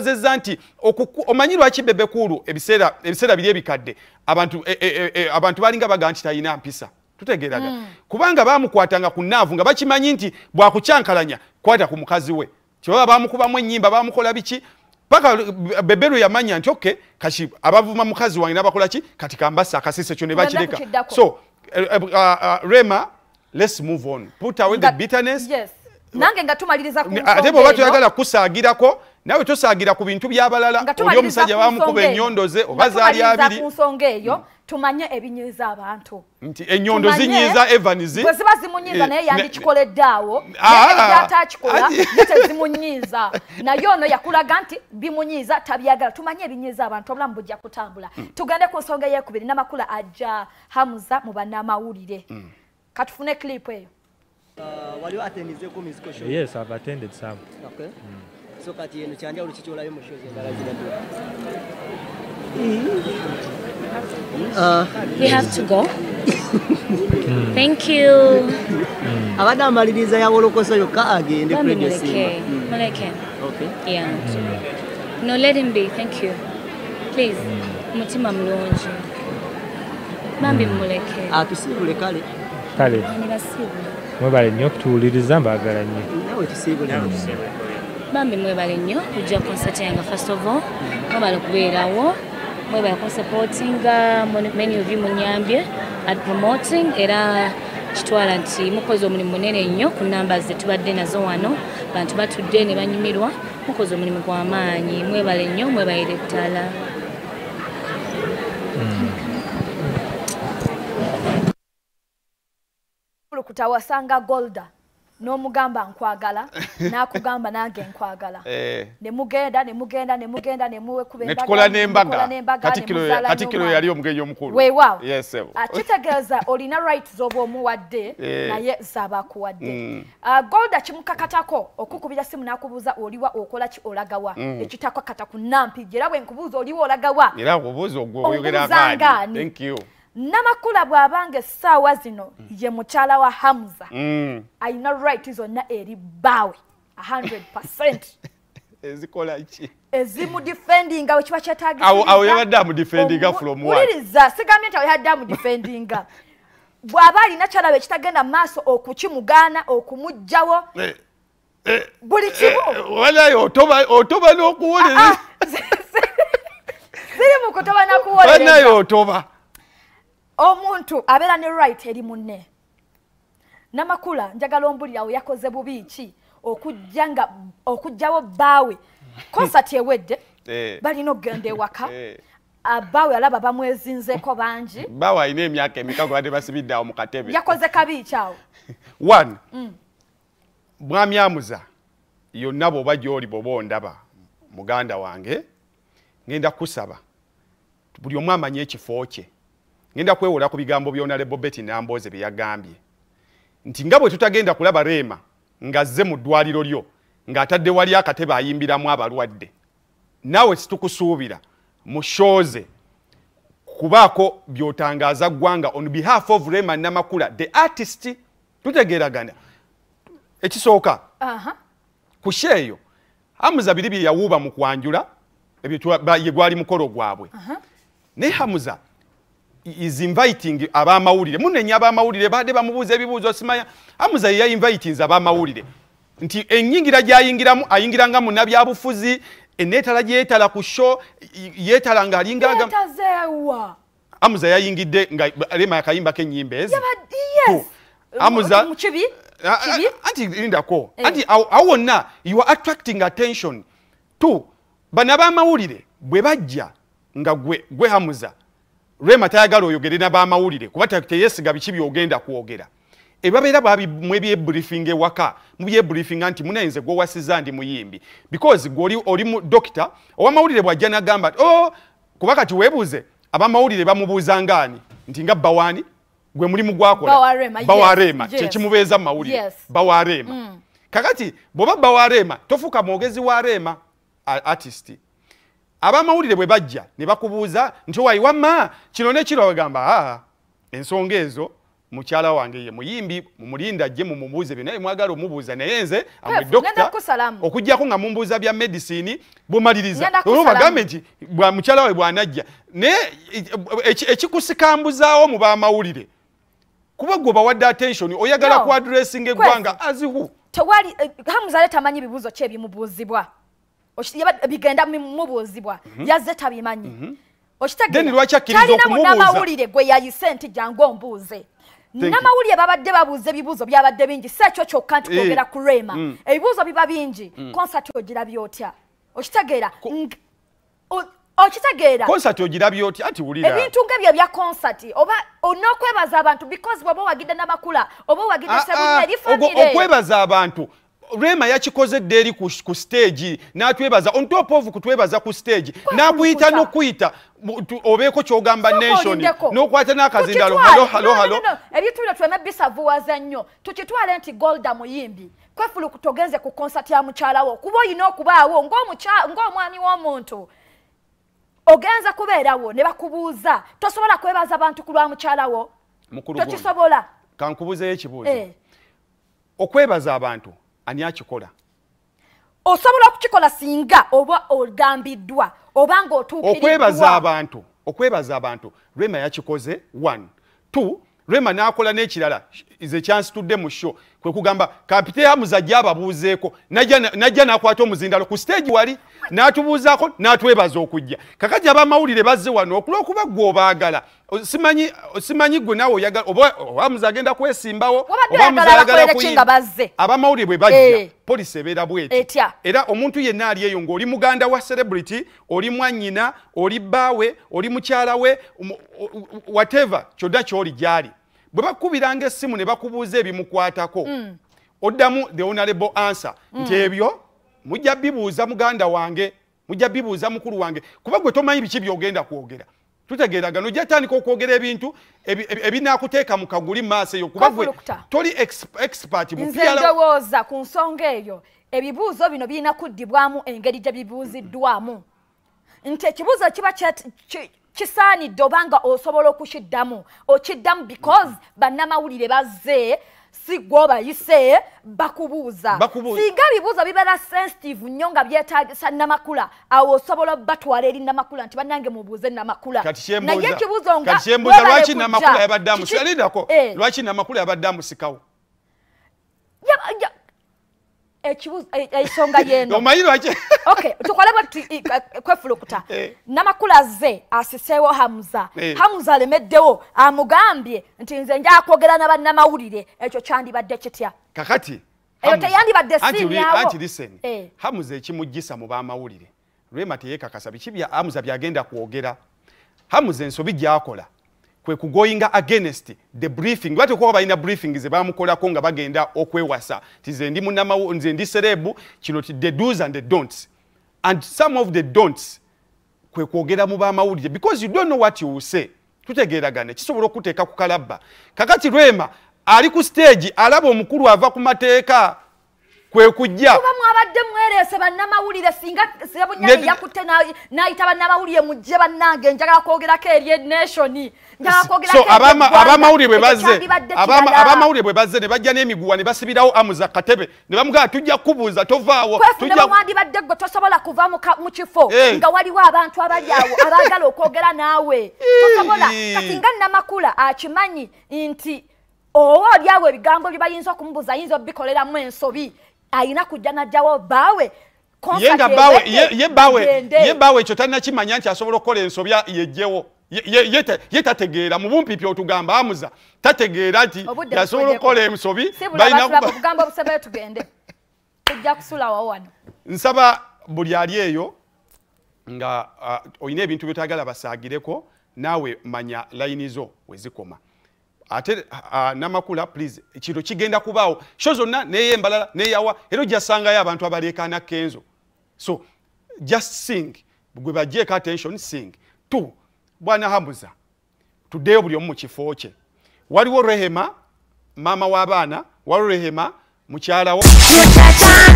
zezza nti omanyi lwaki bebekulu ebiseera biri ebikadde abantu e, e, e, baalinga bagaa nti talina mpisa tutegeeraga hmm. kubanga baamukwatanga ku naavu nga bakimanyi nti bwakukyankalanya kwata ku mukazi we kyoba bamukubamu enyimba bamukola biki paka bebe lwe yamanya nti oke kati abavuma mukazi wange nabakolaki kati kambasa akasiso kyo ne bakireka so eh, eh, uh, uh, rema lets move on put away the bitterness nange nga tumaliriza ku ate ah, bwoba tuyagala kusaagirako nawe tosaagira ku bintu byabalala oli omusajja bamukuba enyondoze oba zaali abiri kunsonga eyo tumanye ebinyiiza abantu nti enyondo zinyiiza evanizi bwe ziba zimunyiiza eh, naye yandikikoleddeawo atakikola ah, ah, ah. tezimunyiiza naye ono yakulaga nti bimunyiiza tabyagala tumanye ebinyiiza abantu obulamu bujja kutambula hmm. tugende ku nsonga eyekubiri n'amakulu ajja hamuza mu bannamawulire hmm. katufune clipu eyo Uh, what do you attend? Is there a musical show? Yes, I've attended some. Okay. Mm. so kati eno kyanjawulo kikyolayo mu shoozi endala ziragiwa abadde amaliriza yawolokosa yokka agendeomutima hmm. hmm. mulungi bambi hmm. muleke atusiibule ah, kale kale mwebale nnyo okutuwuliriza mbaagala nnyo nawe tusiibule bambi mwebale nnyo kujja konsatyanga first of all mwebale okubeerawo mwebale kunsupportinga uh, many of you munyambye at promoting era kitwala nti mukozi omulimu munene nnyo ku namba zetubadde nazo wano bantu batudde ne banyumirwa mukozi omulimu gw'amaanyi mwebale nnyo mwebalera ettala kutawasanga golda n'omugamba nkwagala n'akugamba nange nkwagala eh. nemugenda nemugenda nemugenda nemuwekubanetukola n'embagakatikkiro yali omugenyi omukulu weewaawo ah, kitegeeza olina right zoba omuwadde eh. naye zaaba akuwadde mm. ah, golda kimukakatako okukubira simu n'akubuuza oliwa okola ki olagawa mm. ekitakakata ku nampijo era bwe nkubuuza oliwa olagawa era obuuza ogwo oyogera ani thank you namakula bw'abanga essaawa zino mm. ye mukyala wa hamuza ayina mm. right zonna eri bawe 100ezimudifendinga wekiba kyetagiuliriza sigambye nti awo yabadde amudifendinga bw'aba alina kyalawe ekitagenda maaso okukimugaana okumugjawo eh, eh, buli kimuotoba eh, nokuwulira ah, ah, ziri mukutoba nakuwulira omuntu abeera ne right eri munne namakula njagala ombuliraawe yakoze bubi ki okujja nga okujjawo bbaawe konsati ewedde eh. balina okugenda ewaka eh. bawe alaba bamwezinzeko bangi bawe alina emyaka emikago bade basibidde awo mukatebe yakoze kabi kyawo one mwami mm. amuza yonna bwoba gyoli bwoba ondaba muganda wange ngenda kusaba buli omu amanye ekifo kye ngenda kwewola ku bigambo byona le bobeti namboze byagambye nti ngabwe tutagenda kulaba rema ngazze mu ddwaliro lyo ng'atadde wali akateba ayimbiramu abalwadde naawe situkusuubira mushoze kubaako byotangaza ggwanga on behalf of rema namakula the artist tutegeeragana ekisooka kusheeyo hamuza biri bye yawuuba mu kwanjula ebyo yegwali mukolo gwabwe ne hamuza uh -huh is inviting abamawulire munenya abamawulire bade bamubuza ebibuzo simaya amuza ya inviting abamawulire nti enyingira jayingiramu ayingiranga munabya bufuzi enetala jeetala ku show yeetala nga alingaga amuza yayingidde nga lema yakayimba ke nyimbe ezi amuza anti lindako eh. anti awonna you are attracting attention to bana bamawulire bwe bajja nga gwe gwe hamuza rema tayagala oyogere nabamawulire kuba teyesiga biki byogenda kwogera ebabeera babimu ebyebriefing ewaka mubyebriefinga nti munayinze gwowasiza ndi muyimbi because gwe oli dokita owamawulire bwajja nagamba o oh, kuba kati webuuze abamawulire bamubuuzangaani nti nga bawaani gwe mulimu gwakolabawarema yes, kyekimubeeza yes. mumawulire yes. bawarema mm. kakati bweoba bawarema tofuuka mwogezi wa rema artist abamawulire bwe bajja ne bakubuuza nti waiwamma kino nekiro bagamba ah, ah, ensonga ezo mukyala wange ye muyimbi mumulinda ajje mumubuuze byo naye mwagala omubuuza naye nze amedoktaokugjako nga mumbuuza bya medisini bumaliriza olwobagambe nti mukyala wawe bwanajja naye ekikusikambuzaawo mu bamawulire kuba gwe obawadde attention oyagala kuadressinga eggwanga azihu tewali eh, hamuzale tamanyi bibuuzo kyebimubuuzibwa bigenda mubuuzibwa mhm. yaze tabimanyi mhm. okitegeeaamawulire gwe yayise nti jangu ombuuze namawulire babadde babuuza ebibuuzo byabadde bingi si ekyo kyokka nti eh. kwogera ku rema mm. ebibuuzo biba bingi konsati mm. ogira byotya okitegeera okitegeeraebintu ngaebyo bya konsati oba n'okwebaza abantu because bwoba owagidde namakula oba owagidde ah, ah, sebuna erifaokwebaza ah. abantu rema yakikoze dda eri ku stegi natwebaza ontopoovu kutwebaza ku stegi nakuyita n'okuyita obeeko kyogamba nation n'okwata n'akazindalo halohalohalo ebyitulire tuleme bisavuwaza nnyo tukitwale nti golda muyimbi kwefuluku togenze ku konsati ya mukyalawo kuba olina okubaawo ng'omwami w'omuntu ogenza kubeerawo ne bakubuuza tosobola kwebaza abantu ku lwa mukyalawo tokisobola kankubuzayo ekibuuzo eh. okwebaza abantu ani akikola osobola okukikola singa oba ogambiddwa obanga otuukiriokwebaza abantu okwebaza abantu rema yakikoze one t rema n'akola n'ekirala ze kyansitudde mu sho kwe kugamba kapite amuzajja ababuuzeeko najja n'akwata omuzindalo ku stegi wali n'atubuuzaako n'atwebaza okujja kakati abamawulire bazze wano okulwokuba gwe obaagala simanyi gwe nawe oyaobamuzi agenda kwesimbawo abamawulire bwe bajja eh. polisi ebeera bweti era omuntu yenna ali eyo ng'oli muganda wa celebrity oli mwannyina oli bbaawe oli mukyala we wateva kyodda kyoli gyali bwe bakkubiranga essimu ne bakubuuza ebimukwatako mm. oddamu the honorable answer nti mm. ebyo mujja bibuuza muganda wange mujja bibuuza mukulu wange kuba gwe tomanyi biki byogenda kwogera tutegeeragana ojja tandika okwogera ebintu ebinakuteeka mu kaguli maaso eyo kuba gwe toli expert mundowooza ku nsonga eyo ebibuuzo bino birina kuddibwamu engeri gye bibuuziddwamu nti ekibuuzo kiba kisaanidde obanga osobola okukiddamu okiddamu because bannamawulire bazze sigwe obayise bakubuuza singa bibuuzo bibeera sensitive nnyo nga byetagisa namakula awo osobola obatwala eri namakula nti banange mubuuze namakula naye kibuzo nga eh. lwaki namakula yabadde amusikawo ekisonga e, e, yenotukole kwefulukuta eh. namakulu aze asiseewo hamuza eh. hamuza alemeddewo amugambye nti nze njakwogera nabanamawulire ekyo kyandibadde kitya kakati eyo teyandibadde sinyawoantilisen eh. hamuza ekimugisa mu bamawulire lwema teyekakasa biki amuza byagenda kwogera hamuza ensobi gyakola kweku going against the briefing lwati okuba balina briefing ze bamukolako nga bagenda okwewasa tize ndi munamawo nze ndi serebu kino ti the do's and the don'ts and some of the don'ts kwekwogera mu bamawulire because you don't know what you will say tutegeeragane kisobola okuteeka ku kalabba kakati lwema ali ku stage alaba omukulu ava ku mateeka kwe kujja kuba mwabadde mwerese bannamawulire singa sabunyali yakutte n'ayita bannamawulire mujje bannange njagala kwogerako eri enationi So abamawulire bwe bazze abamawulire bwe bazze ne bajja n'emiguwa ne basibirawo amuza katebe ne bamugaa tujja kubuuza tovaawo tujjawandibadde gwe tosobola kuva mu kifo eh. nga waliwo abantu abaliawo abaagala okwogera naawe tosobola eh. kati nga namakula akimanyi nti owa oli awo ebigambo bye bayinza okumubuuza ayinza obbikoleramu ensobi ayina kujja najjawo bawe ye nga bawe ye bawe ye bawe ekyo talinakimanya nti asobola okukola ensobya yejjewo ye tategeera mu bumpipi otugamba amuza tategeera nti yasobola okukola ensobi nsaba buli ali eyo nga uh, olina ebintu byetwagala basaagireko naawe manya layini zo wezikoma ate uh, namakula please kino kigenda kubaawo sho zonna neyembalala neyawa era ojasangayo abantu abaleekana kenzo so just sing gwe bajeeko attention sing t bwana hamuza tuddeyo buli omu mu kifo kye waliwo rehema maama w'abaana waliwo rehema mukyalawo